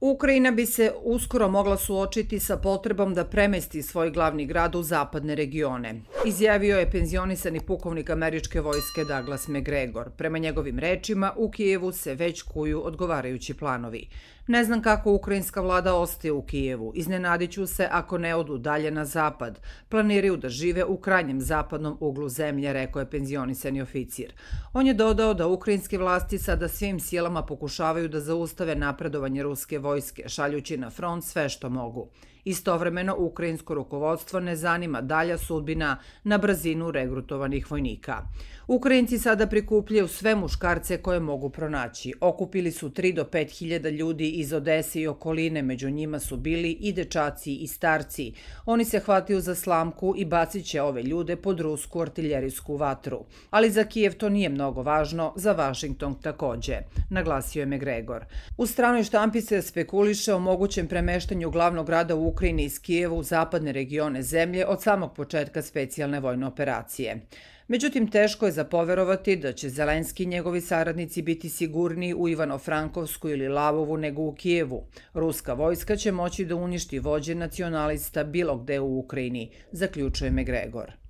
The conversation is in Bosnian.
Ukrajina bi se uskoro mogla suočiti sa potrebom da premesti svoj glavni grad u zapadne regione, izjavio je penzionisani pukovnik američke vojske Douglas McGregor. Prema njegovim rečima, u Kijevu se već kuju odgovarajući planovi. Ne znam kako ukrajinska vlada ostaje u Kijevu. Iznenadiću se ako ne odu dalje na zapad. Planiraju da žive u krajnjem zapadnom uglu zemlje, rekao je penzionisani oficir. On je dodao da ukrajinske vlasti sada svim silama pokušavaju da zaustave napredovanje ruske vojske, šaljući na front sve što mogu. Istovremeno, ukrajinsko rukovodstvo ne zanima dalja sudbina na brzinu regrutovanih vojnika. Ukrajinci sada prikupljaju sve muškarce koje mogu pronaći. Okupili su 3 do 5 hiljada ljudi iz Odese i okoline, među njima su bili i dečaci i starci. Oni se hvatiju za slamku i bacit će ove ljude pod rusku artiljerijsku vatru. Ali za Kijev to nije mnogo važno, za Vašington također, naglasio je McGregor. U stranoj štampi se s spekuliše o mogućem premeštenju glavnog grada u Ukrajini iz Kijeva u zapadne regione zemlje od samog početka specijalne vojne operacije. Međutim, teško je zapoverovati da će Zelenski i njegovi saradnici biti sigurniji u Ivano-Frankovsku ili Lavovu nego u Kijevu. Ruska vojska će moći da uništi vođe nacionalista bilo gde u Ukrajini, zaključuje me Gregor.